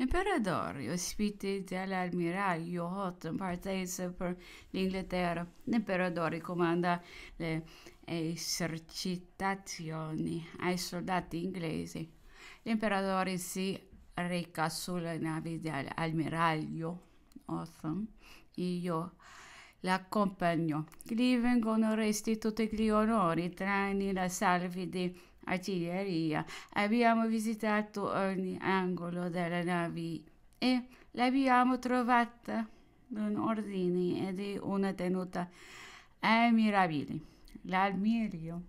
L'imperatore, ospite dell'ammiraglio Houghton, partecipa per l'Inghilterra. L'imperatore comanda le esercitazioni ai soldati inglesi. L'imperatore si reca sulla nave dell'ammiraglio Houghton e io l'accompagno. Gli vengono resti tutti gli onori, tranne la salve di artiglieria. Eh. Abbiamo visitato ogni angolo della nave e l'abbiamo trovata in ordine e di una tenuta ammirabile. L'almirio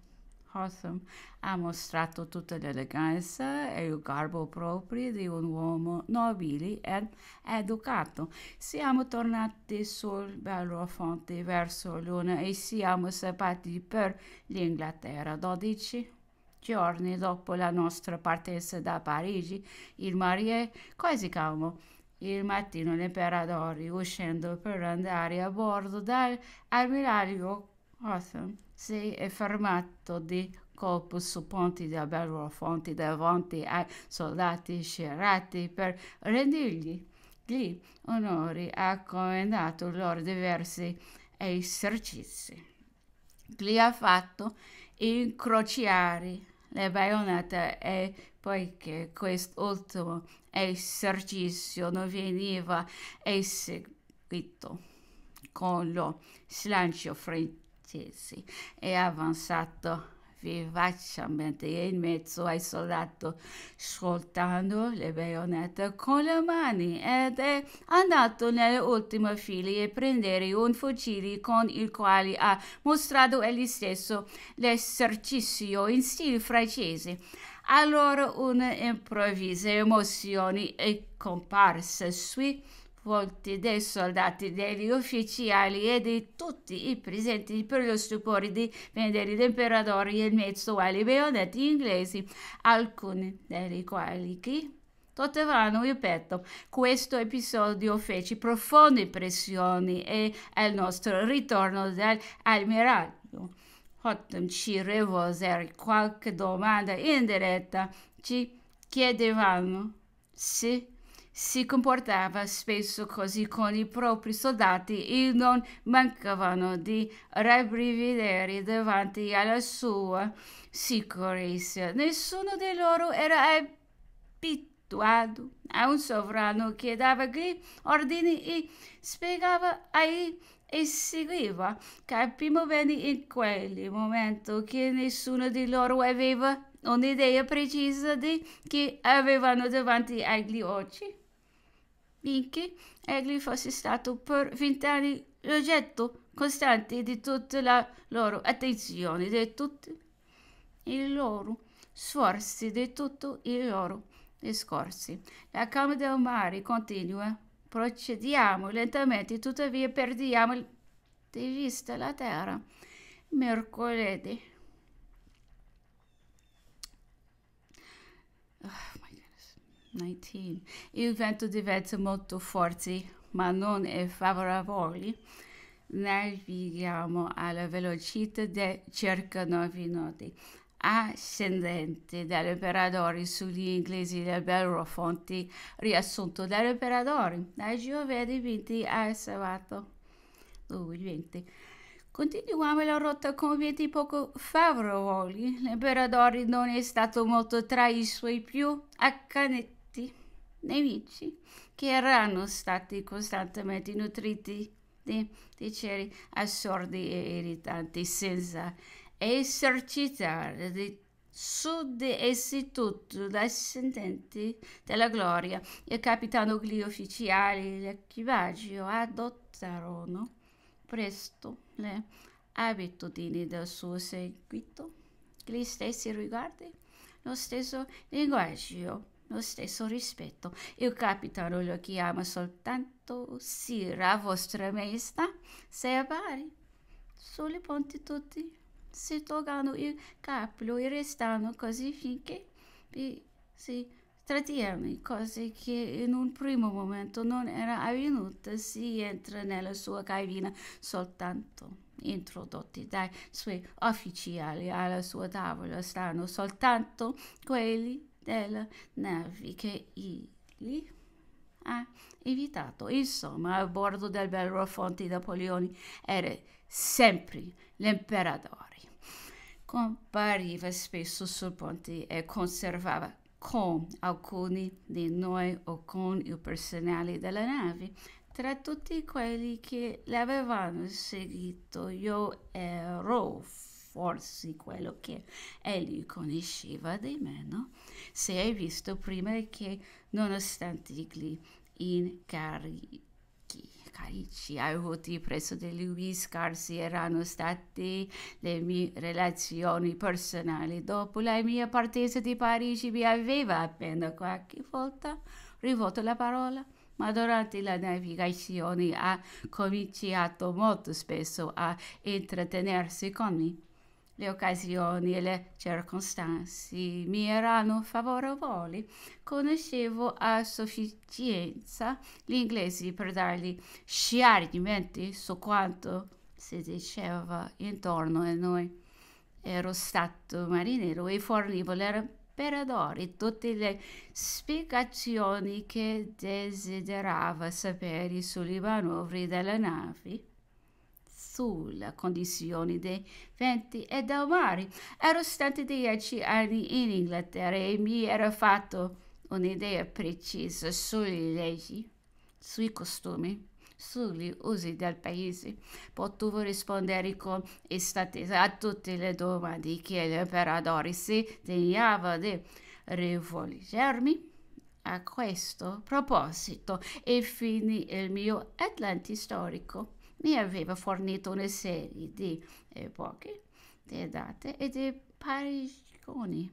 Hotham ha mostrato tutta l'eleganza e il garbo proprio di un uomo nobile ed educato. Siamo tornati sul bello fonte verso l'una e siamo separati per l'Inghilterra. 12 giorni dopo la nostra partenza da Parigi, il mare quasi calmo. Il mattino l'imperatore, uscendo per andare a bordo dall'ammiraglio Hawthorne, si è fermato di colpo su ponti da Fonti davanti ai soldati scerati per rendergli gli onori ha commendato loro diversi esercizi. Gli ha fatto incrociare le baionette e poiché quest'ultimo esercizio non veniva eseguito con lo slancio francese, è avanzato vivacemente in mezzo ai soldati, scoltando le baionette con le mani ed è andato nelle ultime file a prendere un fucile con il quale ha mostrato egli stesso l'esercizio in stile francese. Allora un'improvvisa emozione è comparsa sui volti dei soldati, degli ufficiali e di tutti i presenti per lo stupore di vedere l'imperatore in mezzo alle baionette inglesi, alcuni dei quali che tottevano il petto. Questo episodio fece profonde impressioni e al nostro ritorno dall'ammiraglio Hotton ci rivolsero qualche domanda indiretta, Ci chiedevano se si comportava spesso così con i propri soldati e non mancavano di rabbrividere davanti alla sua sicurezza. Nessuno di loro era abituato a un sovrano che dava gli ordini e spiegava ai seguiva. Capimmo bene in quel momento che nessuno di loro aveva un'idea precisa di chi avevano davanti agli occhi Pinky, egli fosse stato per vent'anni l'oggetto costante di tutta la loro attenzione, di tutti i loro sforzi, di tutti i loro discorsi. La calma del mare continua. Procediamo lentamente, tuttavia perdiamo di vista la terra. Mercoledì. Ah. 19. Il vento diventa molto forte, ma non è favorevole. Navighiamo alla velocità di circa 9 nodi. Ascendente dall'imperatore sugli inglesi del Bellerofonte, riassunto dall'imperatore, da giovedì 20 al sabato 20. Continuiamo la rotta con venti poco favorevoli. L'imperatore non è stato molto tra i suoi più accaniti nemici che erano stati costantemente nutriti di, di ceri assordi e irritanti senza esercitare di su di essi tutto l'ascendente della gloria il capitano gli ufficiali dell'equipaggio adottarono presto le abitudini del suo seguito gli stessi riguardi lo stesso linguaggio lo stesso rispetto. Il capitano lo chiama soltanto Sira, vostra maestà, sei a pari. Sulle ponti tutti si toccano il capo e restano così finché si trattiene, cose che in un primo momento non era avvenuta, si entra nella sua cabina soltanto introdotti dai suoi ufficiali alla sua tavola stanno soltanto quelli del Navy che Ili ha evitato. Insomma, a bordo del Fonte di Napoleone era sempre l'imperatore. Compariva spesso sul ponte e conservava con alcuni di noi o con il personale della nave. Tra tutti quelli che l'avevano seguito io ero forse quello che egli conosceva di meno, se hai visto prima che nonostante gli incarichi carici avuti presso di lui scarsi erano state le mie relazioni personali. Dopo la mia partenza di Parigi mi aveva appena qualche volta rivolto la parola ma durante la navigazione ha cominciato molto spesso a intrattenersi con me le occasioni e le circostanze mi erano favorevoli. Conoscevo a sufficienza l'inglese per dargli sciarimenti su quanto si diceva intorno a noi. Ero stato marinero e fornivo l'imperatore tutte le spiegazioni che desiderava sapere sulle manovre della nave sulla condizione dei venti e del mare. Ero stato dieci anni in Inghilterra e mi ero fatto un'idea precisa sulle leggi, sui costumi, sugli usi del paese. Potevo rispondere con estatezza a tutte le domande che l'imperatore si degnava di rivolgermi. A questo proposito, e infine il mio Atlanti storico mi aveva fornito una serie di epoche, eh, di date e di parigoni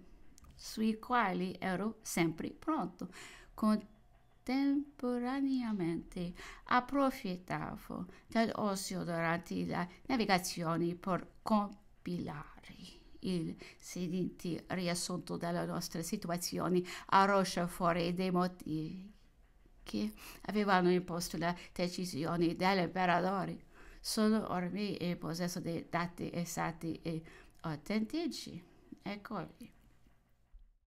sui quali ero sempre pronto. Contemporaneamente approfittavo dell'ozio durante la navigazione per compilare il sedente riassunto della nostra situazione a Rochefort e dei motivi che avevano imposto la decisione dell'imperatore. Sono ormai in possesso dei dati esatti e autentici. Eccoli.